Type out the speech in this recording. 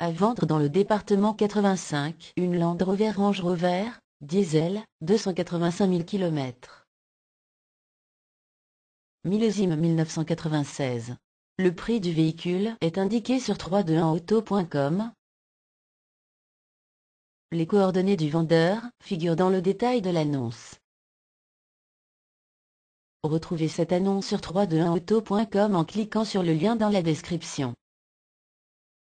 À vendre dans le département 85, une Land Rover Range Rover, diesel, 285 000 km. Millésime 1996. Le prix du véhicule est indiqué sur 321auto.com. Les coordonnées du vendeur figurent dans le détail de l'annonce. Retrouvez cette annonce sur 321auto.com en cliquant sur le lien dans la description.